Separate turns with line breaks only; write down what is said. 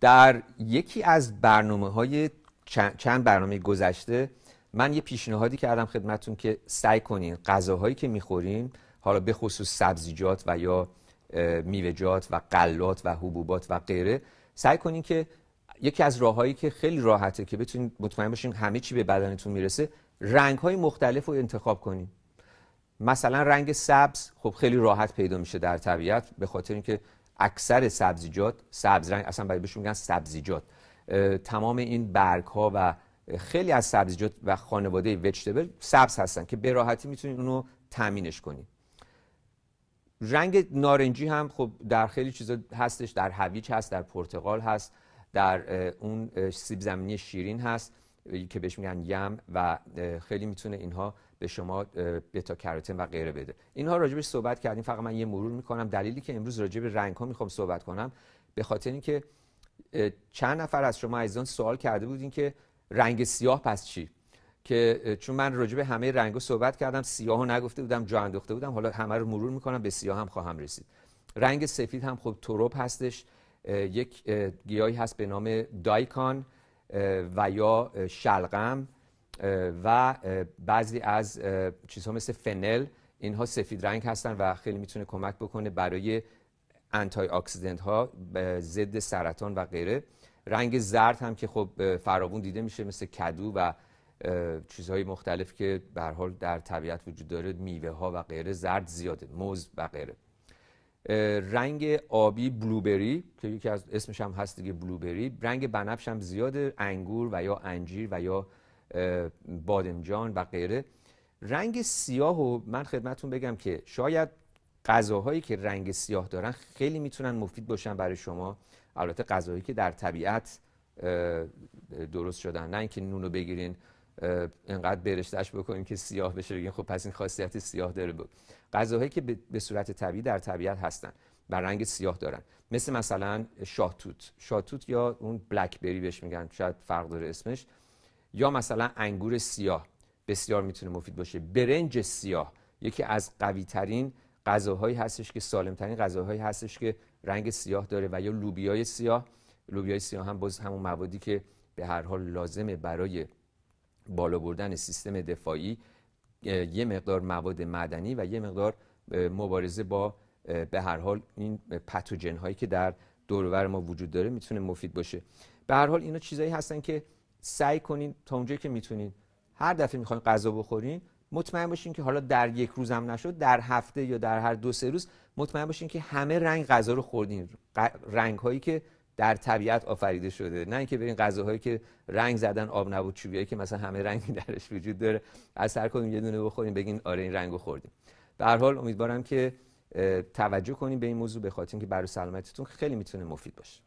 در یکی از برنامه های چند برنامه گذشته من یه پیشنهادی کردم خدمتون که سعی کنین غذاهایی که میخورین حالا به خصوص سبزیجات و یا میوه‌جات و قلات و حبوبات و غیره سعی کنین که یکی از راههایی که خیلی راحته که بتونید مطمئن باشین همه چی به بدنتون میرسه رنگ های مختلف رو انتخاب کنین مثلا رنگ سبز خب خیلی راحت پیدا میشه در طبیعت به خاطر اینکه اکثر سبزیجات سبز رنگ اصلا برای بهشون میگن سبزیجات تمام این برگ ها و خیلی از سبزیجات و خانواده وجتبل سبز هستن که به راحتی میتونید اونو تامینش کنید رنگ نارنجی هم خب در خیلی چیزا هستش در هویج هست در پرتقال هست در اون سیب زمینی شیرین هست که بهش میگن یم و خیلی میتونه اینها به شما بتا کاروتن و غیره بده اینها راجبش صحبت کردیم فقط من یه مرور میکنم دلیلی که امروز راجع رنگ ها میخوام صحبت کنم به خاطر اینکه چند نفر از شما عزیزان سوال کرده بودین که رنگ سیاه پس چی که چون من راجع به همه رنگا صحبت کردم سیاه نگفته بودم جا انداخته بودم حالا همه رو مرور میکنم به سیاه هم خواهم رسید رنگ سفید هم خب تروب هستش یک گیاهی هست به نام دایکان و یا شلغم و بعضی از چیزها مثل فنل اینها سفید رنگ هستن و خیلی میتونه کمک بکنه برای انتای اکسیدنت ها ضد سرطان و غیره رنگ زرد هم که خب فراوون دیده میشه مثل کدو و چیزهای مختلف که به حال در طبیعت وجود داره میوه ها و غیره زرد زیاده موز و غیره رنگ آبی بلوبری که یکی از اسمش هم هست دیگه بلوبری رنگ بنفش هم زیاد انگور و یا انجیر و یا بادمجان و غیره رنگ سیاه و من خدمتون بگم که شاید غذاهایی که رنگ سیاه دارن خیلی میتونن مفید باشن برای شما البته غذاهایی که در طبیعت درست شدن نه اینکه نونو بگیرین اینقدر برشتش بکنیم که سیاه بشه بگیم خب پس این خاصیت سیاه داره بود غذاهایی که به صورت طبیعی در طبیعت هستن و رنگ سیاه دارن مثل مثلا شاتوت، شاتوت یا اون بلک بری بهش میگن شاید فرق داره اسمش یا مثلا انگور سیاه بسیار میتونه مفید باشه برنج سیاه یکی از قوی ترین غذاهایی هستش که سالم ترین غذاهایی هستش که رنگ سیاه داره و یا لوبیای سیاه لوبیای سیاه هم باز همون موادی که به هر حال لازمه برای بالا بردن سیستم دفاعی یه مقدار مواد معدنی و یه مقدار مبارزه با به هر حال این پتوجن هایی که در دورور ما وجود داره میتونه مفید باشه به هر حال اینا چیزایی هستن که سعی کنین تا اونجایی که میتونین هر دفعه میخواین غذا بخورین مطمئن باشین که حالا در یک روز هم نشد در هفته یا در هر دو سه روز مطمئن باشین که همه رنگ غذا رو خوردین رنگ هایی که در طبیعت آفریده شده نه اینکه برین غذاهایی که رنگ زدن آب نبود چوبیایی که مثلا همه رنگی درش وجود داره از سر کنیم یه دونه بخوریم بگین آره این رنگو خوردیم به هر حال امیدوارم که توجه کنیم به این موضوع به خاطر اینکه برای سلامتیتون خیلی میتونه مفید باشه